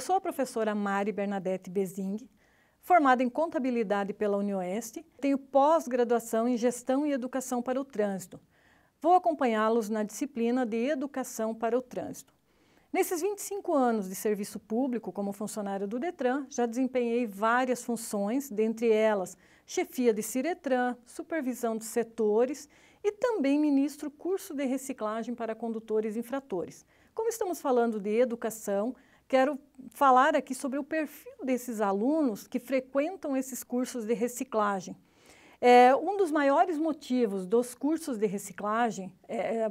Eu sou a professora Mari Bernadette Bezing, formada em Contabilidade pela UniOeste, tenho pós-graduação em Gestão e Educação para o Trânsito. Vou acompanhá-los na disciplina de Educação para o Trânsito. Nesses 25 anos de serviço público como funcionário do Detran, já desempenhei várias funções, dentre elas chefia de Ciretran, supervisão de setores e também ministro curso de reciclagem para condutores infratores. Como estamos falando de educação, quero falar aqui sobre o perfil desses alunos que frequentam esses cursos de reciclagem. É, um dos maiores motivos dos cursos de reciclagem é, é,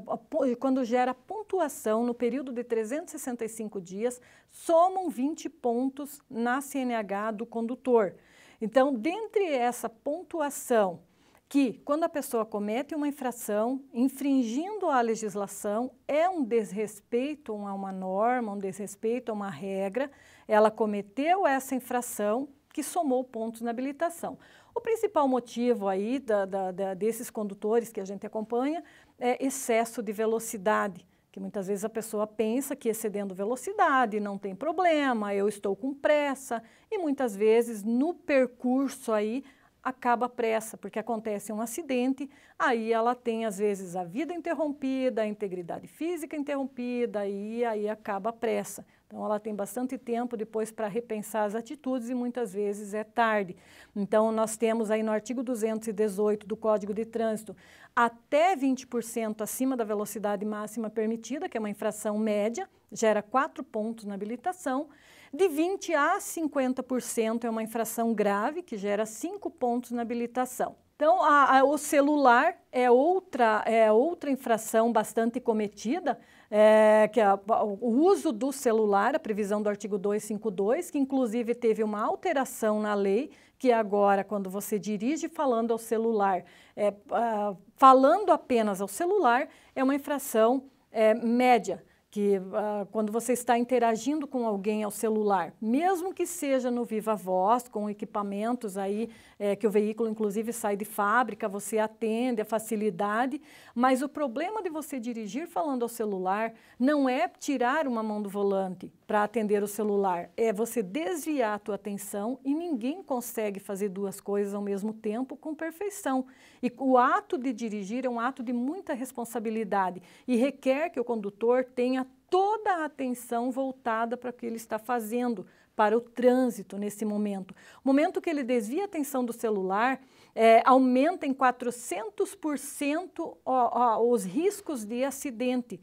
é quando gera pontuação no período de 365 dias, somam 20 pontos na CNH do condutor. Então, dentre essa pontuação que, quando a pessoa comete uma infração, infringindo a legislação, é um desrespeito a uma norma, um desrespeito a uma regra, ela cometeu essa infração que somou pontos na habilitação. O principal motivo aí da, da, da, desses condutores que a gente acompanha é excesso de velocidade, que muitas vezes a pessoa pensa que excedendo velocidade não tem problema, eu estou com pressa, e muitas vezes no percurso aí acaba pressa, porque acontece um acidente, aí ela tem, às vezes, a vida interrompida, a integridade física interrompida, e aí acaba pressa. Então, ela tem bastante tempo depois para repensar as atitudes e muitas vezes é tarde. Então, nós temos aí no artigo 218 do Código de Trânsito até 20% acima da velocidade máxima permitida, que é uma infração média, gera quatro pontos na habilitação. De 20% a 50% é uma infração grave, que gera cinco pontos na habilitação. Então, a, a, o celular é outra, é outra infração bastante cometida, é, que é a, o uso do celular, a previsão do artigo 252, que inclusive teve uma alteração na lei, que agora, quando você dirige falando ao celular, é, ah, falando apenas ao celular, é uma infração é, média que uh, quando você está interagindo com alguém ao celular, mesmo que seja no viva voz, com equipamentos aí é, que o veículo inclusive sai de fábrica, você atende a facilidade, mas o problema de você dirigir falando ao celular não é tirar uma mão do volante, para atender o celular. É você desviar a tua atenção e ninguém consegue fazer duas coisas ao mesmo tempo com perfeição. E o ato de dirigir é um ato de muita responsabilidade e requer que o condutor tenha toda a atenção voltada para o que ele está fazendo, para o trânsito nesse momento. O momento que ele desvia a atenção do celular, é, aumenta em 400% ó, ó, os riscos de acidente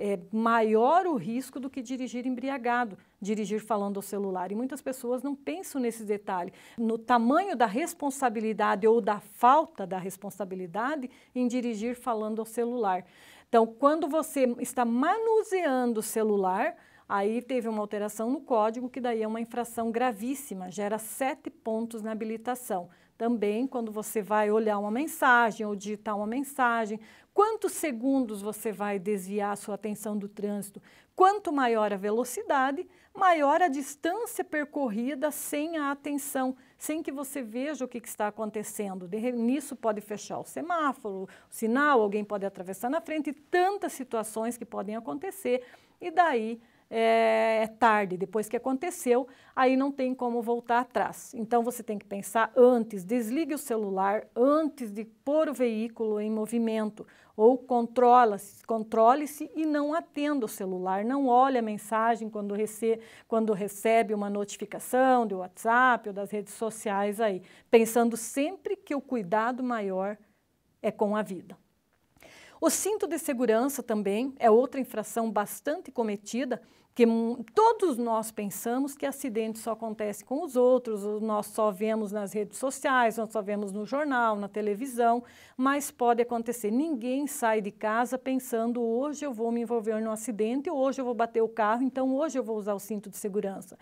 é maior o risco do que dirigir embriagado, dirigir falando ao celular. E muitas pessoas não pensam nesse detalhe, no tamanho da responsabilidade ou da falta da responsabilidade em dirigir falando ao celular. Então, quando você está manuseando o celular, Aí teve uma alteração no código, que daí é uma infração gravíssima, gera sete pontos na habilitação. Também quando você vai olhar uma mensagem ou digitar uma mensagem, quantos segundos você vai desviar a sua atenção do trânsito. Quanto maior a velocidade, maior a distância percorrida sem a atenção, sem que você veja o que, que está acontecendo. De, nisso pode fechar o semáforo, o sinal, alguém pode atravessar na frente, tantas situações que podem acontecer. E daí é, é, tarde, depois que aconteceu, aí não tem como voltar atrás. Então você tem que pensar antes, desligue o celular antes de pôr o veículo em movimento ou controla-se, controle-se e não atenda o celular, não olhe a mensagem quando, rece quando recebe uma notificação do WhatsApp ou das redes sociais aí, pensando sempre que o cuidado maior é com a vida. O cinto de segurança também é outra infração bastante cometida porque todos nós pensamos que acidente só acontece com os outros, nós só vemos nas redes sociais, nós só vemos no jornal, na televisão, mas pode acontecer. Ninguém sai de casa pensando hoje eu vou me envolver num acidente, hoje eu vou bater o carro, então hoje eu vou usar o cinto de segurança.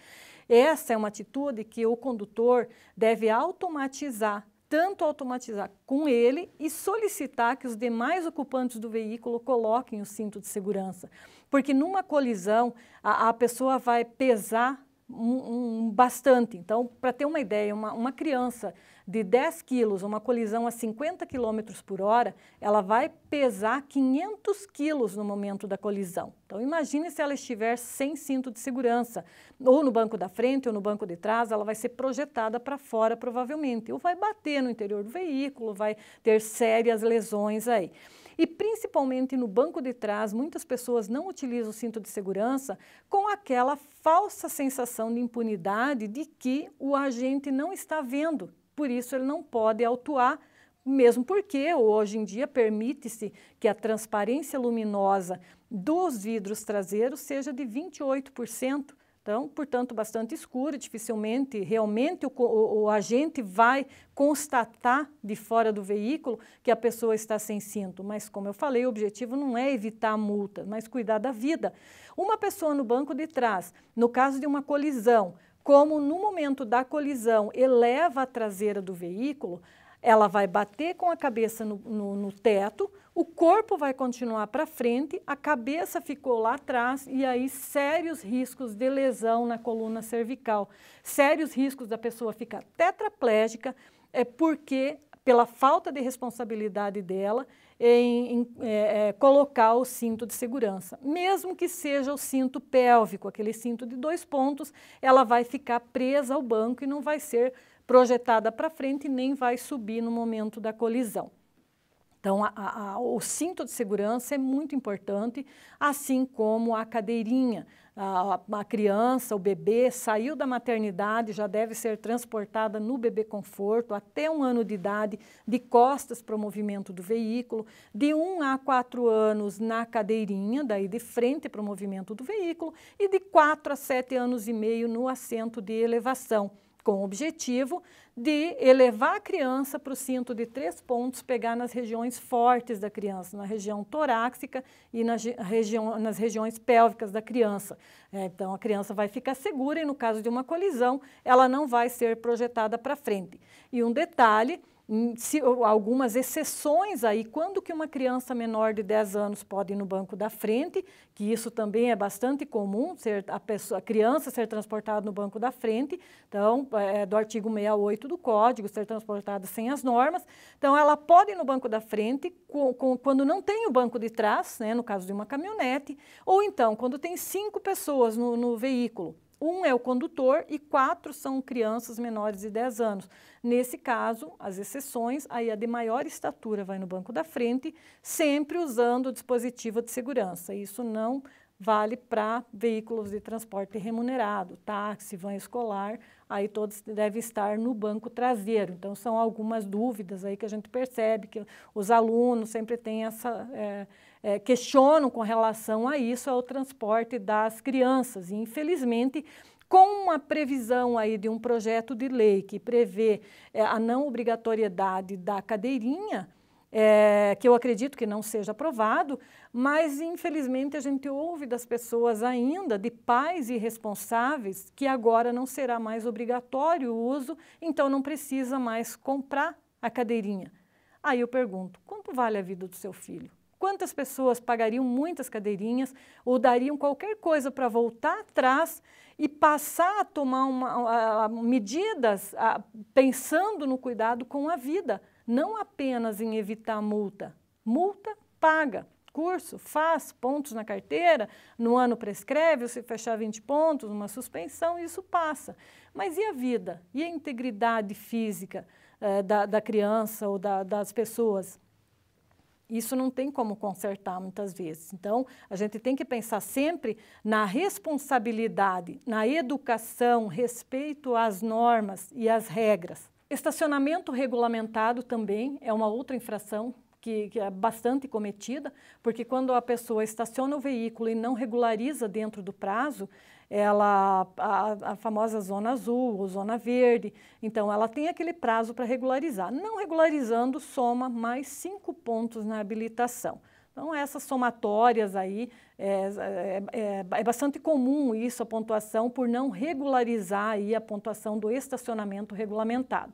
Essa é uma atitude que o condutor deve automatizar tanto automatizar com ele e solicitar que os demais ocupantes do veículo coloquem o cinto de segurança. Porque numa colisão, a, a pessoa vai pesar um, um, bastante. Então, para ter uma ideia, uma, uma criança de 10 quilos, uma colisão a 50 quilômetros por hora, ela vai pesar 500 quilos no momento da colisão. Então, imagine se ela estiver sem cinto de segurança, ou no banco da frente ou no banco de trás, ela vai ser projetada para fora, provavelmente, ou vai bater no interior do veículo, vai ter sérias lesões aí e principalmente no banco de trás, muitas pessoas não utilizam o cinto de segurança com aquela falsa sensação de impunidade de que o agente não está vendo, por isso ele não pode autuar mesmo porque hoje em dia permite-se que a transparência luminosa dos vidros traseiros seja de 28%. Então, portanto, bastante escuro, dificilmente realmente o, o, o, agente vai constatar de fora do veículo que a pessoa está sem cinto. Mas, como eu falei, o objetivo não é evitar a multa, mas cuidar da vida. Uma pessoa no banco de trás, no caso de uma colisão, como no momento da colisão eleva a traseira do veículo, ela vai bater com a cabeça no, no, no teto, o corpo vai continuar para frente, a cabeça ficou lá atrás e aí sérios riscos de lesão na coluna cervical, sérios riscos da pessoa ficar tetraplégica, é porque pela falta de responsabilidade dela em, em é, é colocar o cinto de segurança, mesmo que seja o cinto pélvico, aquele cinto de dois pontos, ela vai ficar presa ao banco e não vai ser projetada para frente e nem vai subir no momento da colisão. Então, a, a, o cinto de segurança é muito importante, assim como a cadeirinha. A, a, criança, o bebê, saiu da maternidade, já deve ser transportada no bebê conforto até um ano de idade, de costas para o movimento do veículo, de um a quatro anos na cadeirinha, daí de frente para o movimento do veículo, e de quatro a sete anos e meio no assento de elevação com o objetivo de elevar a criança para o cinto de três pontos, pegar nas regiões fortes da criança, na região torácica e região, nas regiões pélvicas da criança. É, então, a criança vai ficar segura e, no caso de uma colisão, ela não vai ser projetada para frente. E um detalhe Hum, se, algumas exceções aí, quando que uma criança menor de 10 anos pode ir no banco da frente, que isso também é bastante comum, ser a, pessoa, a criança ser transportada no banco da frente, então, é do artigo 68 do Código, ser transportada sem as normas. Então, ela pode ir no banco da frente com, com, quando não tem o banco de trás, né, no caso de uma caminhonete, ou então, quando tem cinco pessoas no, no veículo um é o condutor e quatro são crianças menores de 10 anos. Nesse caso, as exceções, aí a de maior estatura vai no banco da frente, sempre usando o dispositivo de segurança. Isso não vale para veículos de transporte remunerado, táxi, van escolar, aí todos devem estar no banco traseiro. Então, são algumas dúvidas aí que a gente percebe que os alunos sempre têm essa... É, é, questionam com relação a isso é o transporte das crianças. E, infelizmente, com uma previsão aí de um projeto de lei que prevê é, a não obrigatoriedade da cadeirinha, é, que eu acredito que não seja aprovado, mas infelizmente a gente ouve das pessoas ainda, de pais irresponsáveis, que agora não será mais obrigatório o uso, então não precisa mais comprar a cadeirinha. Aí eu pergunto: quanto vale a vida do seu filho? quantas pessoas pagariam muitas cadeirinhas ou dariam qualquer coisa para voltar atrás e passar a tomar uma, a, medidas a, pensando no cuidado com a vida, não apenas em evitar multa. Multa paga. Curso, faz pontos na carteira, no ano prescreve, se fechar 20 pontos, uma suspensão, isso passa. Mas e a vida? E a integridade física eh, da, da criança ou da, das pessoas? Isso não tem como consertar muitas vezes. Então, a gente tem que pensar sempre na responsabilidade, na educação, respeito às normas e às regras. Estacionamento regulamentado também é uma outra infração que, que, é bastante cometida, porque quando a pessoa estaciona o veículo e não regulariza dentro do prazo, ela a, a, famosa zona azul ou zona verde. Então, ela tem aquele prazo para regularizar. Não regularizando, soma mais cinco pontos na habilitação. Então, essas somatórias aí, é, é, é, é bastante comum isso, a pontuação, por não regularizar aí a pontuação do estacionamento regulamentado.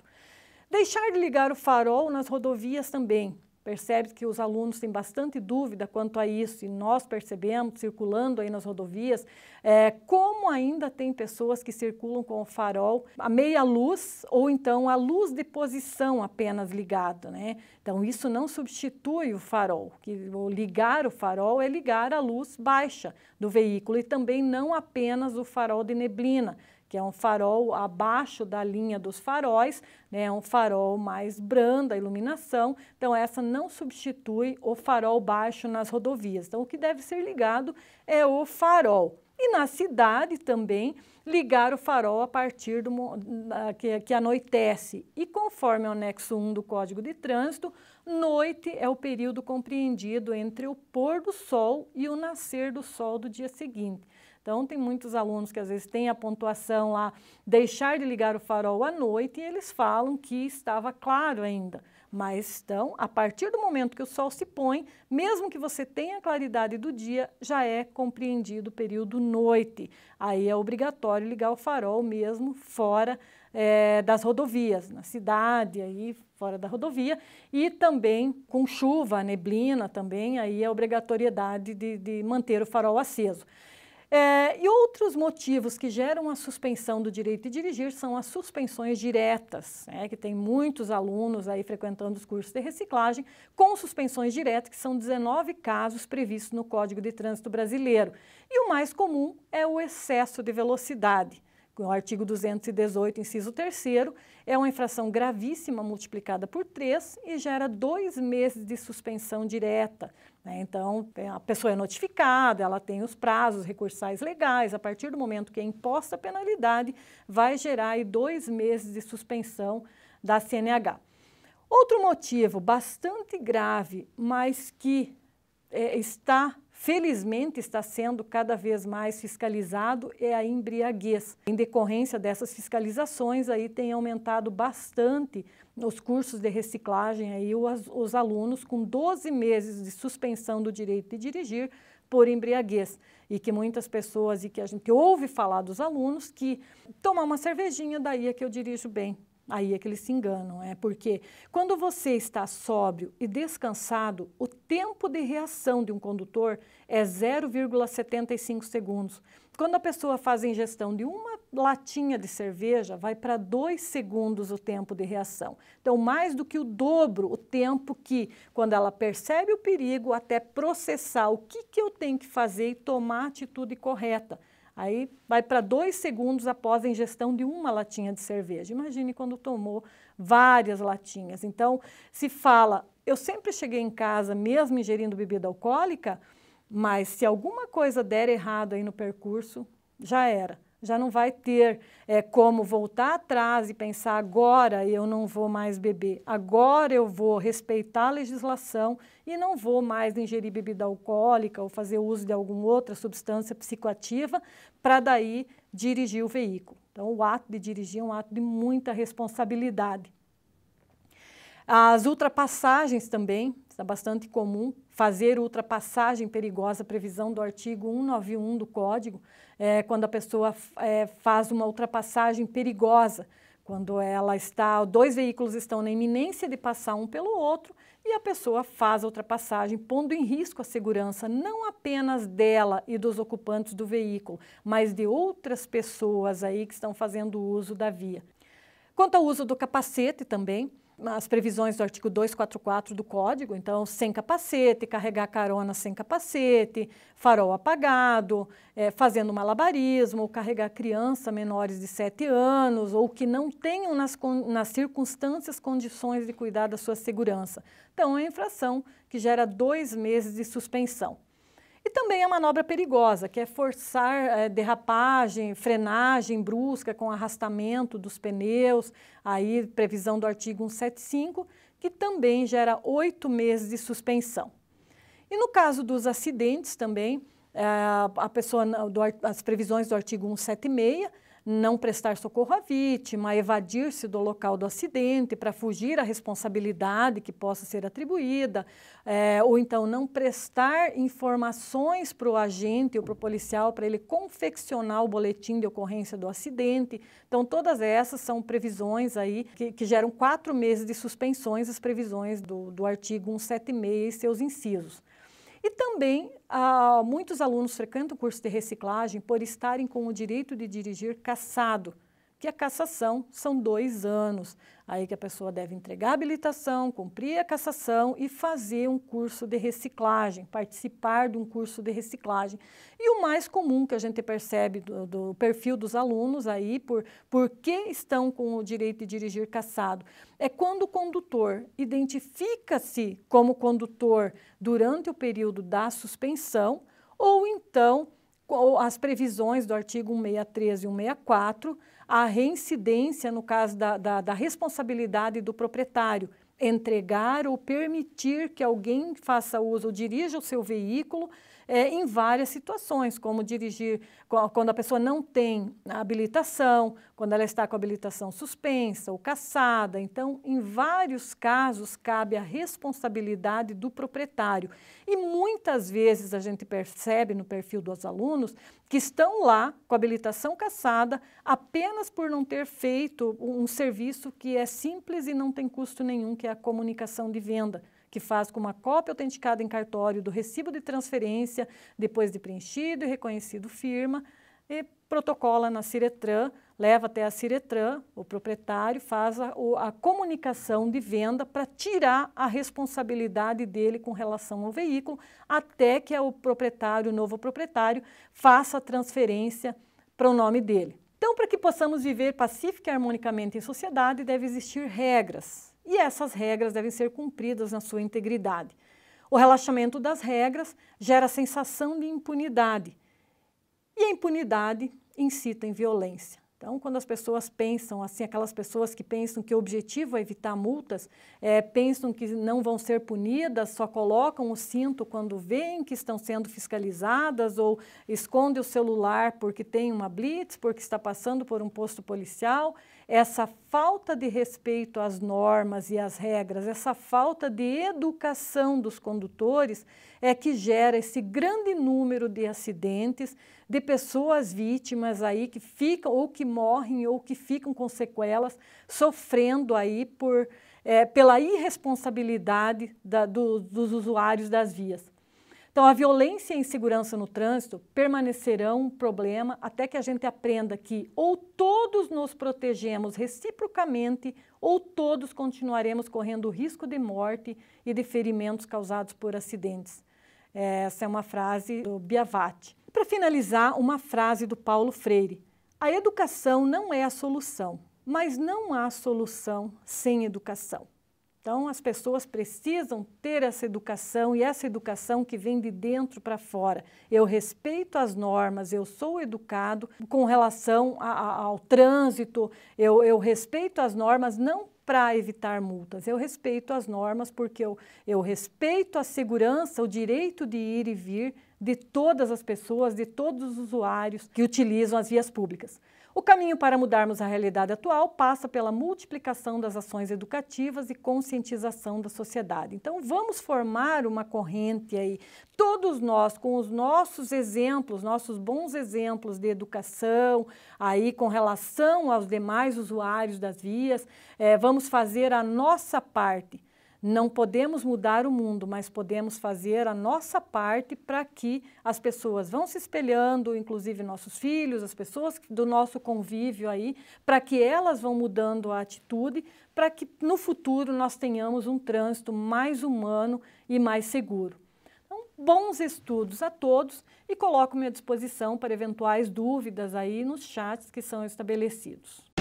Deixar de ligar o farol nas rodovias também percebe que os alunos têm bastante dúvida quanto a isso, e nós percebemos, circulando aí nas rodovias, é, como ainda tem pessoas que circulam com o farol a meia luz ou então a luz de posição apenas ligada, né? Então, isso não substitui o farol, que ligar o farol é ligar a luz baixa do veículo e também não apenas o farol de neblina, que é um farol abaixo da linha dos faróis, né, é um farol mais branda, iluminação, então essa não substitui o farol baixo nas rodovias. Então o que deve ser ligado é o farol. E na cidade também ligar o farol a partir do que, que anoitece. E conforme o anexo 1 do Código de Trânsito, noite é o período compreendido entre o pôr do sol e o nascer do sol do dia seguinte. Então, tem muitos alunos que às vezes têm a pontuação lá, deixar de ligar o farol à noite, e eles falam que estava claro ainda. Mas então a partir do momento que o sol se põe, mesmo que você tenha a claridade do dia, já é compreendido o período noite. Aí é obrigatório ligar o farol mesmo fora é, das rodovias, na cidade, aí fora da rodovia, e também com chuva, neblina também, aí é obrigatoriedade de, de manter o farol aceso. É, e outros motivos que geram a suspensão do direito de dirigir são as suspensões diretas, né, que tem muitos alunos aí frequentando os cursos de reciclagem, com suspensões diretas, que são 19 casos previstos no Código de Trânsito Brasileiro. E o mais comum é o excesso de velocidade. O artigo 218, inciso 3 é uma infração gravíssima multiplicada por 3 e gera dois meses de suspensão direta. Né? Então, é, a pessoa é notificada, ela tem os prazos recursais legais, a partir do momento que é imposta a penalidade, vai gerar aí, dois meses de suspensão da CNH. Outro motivo bastante grave, mas que é, está felizmente está sendo cada vez mais fiscalizado é a embriaguez. Em decorrência dessas fiscalizações, aí tem aumentado bastante nos cursos de reciclagem aí os, os alunos com 12 meses de suspensão do direito de dirigir por embriaguez e que muitas pessoas e que a gente ouve falar dos alunos que tomar uma cervejinha daí é que eu dirijo bem. Aí é que eles se enganam, é porque quando você está sóbrio e descansado, o tempo de reação de um condutor é 0,75 segundos. Quando a pessoa faz a ingestão de uma latinha de cerveja, vai para 2 segundos o tempo de reação. Então, mais do que o dobro o tempo que, quando ela percebe o perigo, até processar o que, que eu tenho que fazer e tomar a atitude correta. Aí vai para dois segundos após a ingestão de uma latinha de cerveja. Imagine quando tomou várias latinhas. Então, se fala, eu sempre cheguei em casa mesmo ingerindo bebida alcoólica, mas se alguma coisa der errado aí no percurso, já era já não vai ter é, como voltar atrás e pensar agora eu não vou mais beber, agora eu vou respeitar a legislação e não vou mais ingerir bebida alcoólica ou fazer uso de alguma outra substância psicoativa para daí dirigir o veículo. Então, o ato de dirigir é um ato de muita responsabilidade. As ultrapassagens também, está é bastante comum, fazer ultrapassagem perigosa, previsão do artigo 191 do Código, é, quando a pessoa é, faz uma ultrapassagem perigosa, quando ela está, dois veículos estão na iminência de passar um pelo outro e a pessoa faz a ultrapassagem, pondo em risco a segurança não apenas dela e dos ocupantes do veículo, mas de outras pessoas aí que estão fazendo uso da via. Quanto ao uso do capacete também, as previsões do artigo 244 do Código, então sem capacete, carregar carona sem capacete, farol apagado, é, fazendo malabarismo, carregar criança menores de 7 anos ou que não tenham nas, nas circunstâncias condições de cuidar da sua segurança. Então é infração que gera dois meses de suspensão. E também é a manobra perigosa, que é forçar é, derrapagem, frenagem brusca com arrastamento dos pneus, aí previsão do artigo 175, que também gera oito meses de suspensão. E no caso dos acidentes também, é, a pessoa, do, as previsões do artigo 176, não prestar socorro à vítima, evadir-se do local do acidente para fugir à responsabilidade que possa ser atribuída, é, ou então não prestar informações para o agente ou para o policial para ele confeccionar o boletim de ocorrência do acidente. Então, todas essas são previsões aí que, que geram quatro meses de suspensões, as previsões do, do artigo 176 e seus incisos. E também, ah, muitos alunos frequentam o curso de reciclagem por estarem com o direito de dirigir cassado, que a cassação são dois anos. Aí que a pessoa deve entregar a habilitação, cumprir a cassação e fazer um curso de reciclagem, participar de um curso de reciclagem. E o mais comum que a gente percebe do, do perfil dos alunos aí, por, por que estão com o direito de dirigir cassado, é quando o condutor identifica-se como condutor durante o período da suspensão ou então as previsões do artigo 163 e 164 a reincidência no caso da, da, da responsabilidade do proprietário entregar ou permitir que alguém faça uso ou dirija o seu veículo é, em várias situações, como dirigir quando a pessoa não tem habilitação, quando ela está com a habilitação suspensa ou cassada. Então, em vários casos, cabe a responsabilidade do proprietário. E muitas vezes a gente percebe no perfil dos alunos que estão lá com a habilitação cassada apenas por não ter feito um serviço que é simples e não tem custo nenhum, que é a comunicação de venda que faz com uma cópia autenticada em cartório do recibo de transferência, depois de preenchido e reconhecido firma, e protocola na Ciretran, leva até a Ciretran, o proprietário faz a, a comunicação de venda para tirar a responsabilidade dele com relação ao veículo, até que o proprietário, o novo proprietário, faça a transferência para o nome dele. Então, para que possamos viver pacífica e harmonicamente em sociedade, deve existir regras, e essas regras devem ser cumpridas na sua integridade. O relaxamento das regras gera a sensação de impunidade e a impunidade incita em violência. Então, quando as pessoas pensam, assim, aquelas pessoas que pensam que o objetivo é evitar multas, é, pensam que não vão ser punidas, só colocam o cinto quando veem que estão sendo fiscalizadas ou esconde o celular porque tem uma blitz, porque está passando por um posto policial, essa falta de respeito às normas e às regras, essa falta de educação dos condutores é que gera esse grande número de acidentes de pessoas vítimas aí que ficam ou que morrem ou que ficam com sequelas, sofrendo aí por, é, pela irresponsabilidade da, do, dos usuários das vias. Então, a violência e a insegurança no trânsito permanecerão um problema até que a gente aprenda que ou todos nos protegemos reciprocamente ou todos continuaremos correndo risco de morte e de ferimentos causados por acidentes. Essa é uma frase do Biavati. Para finalizar, uma frase do Paulo Freire: A educação não é a solução, mas não há solução sem educação. Então, as pessoas precisam ter essa educação e essa educação que vem de dentro para fora. Eu respeito as normas, eu sou educado com relação a, a, ao trânsito, eu, eu respeito as normas não para evitar multas, eu respeito as normas porque eu, eu respeito a segurança, o direito de ir e vir de todas as pessoas, de todos os usuários que utilizam as vias públicas. O caminho para mudarmos a realidade atual passa pela multiplicação das ações educativas e conscientização da sociedade. Então, vamos formar uma corrente aí, todos nós, com os nossos exemplos, nossos bons exemplos de educação, aí com relação aos demais usuários das vias, é, vamos fazer a nossa parte não podemos mudar o mundo, mas podemos fazer a nossa parte para que as pessoas vão se espelhando, inclusive nossos filhos, as pessoas do nosso convívio aí, para que elas vão mudando a atitude, para que no futuro nós tenhamos um trânsito mais humano e mais seguro. Então, bons estudos a todos e coloco-me à disposição para eventuais dúvidas aí nos chats que são estabelecidos.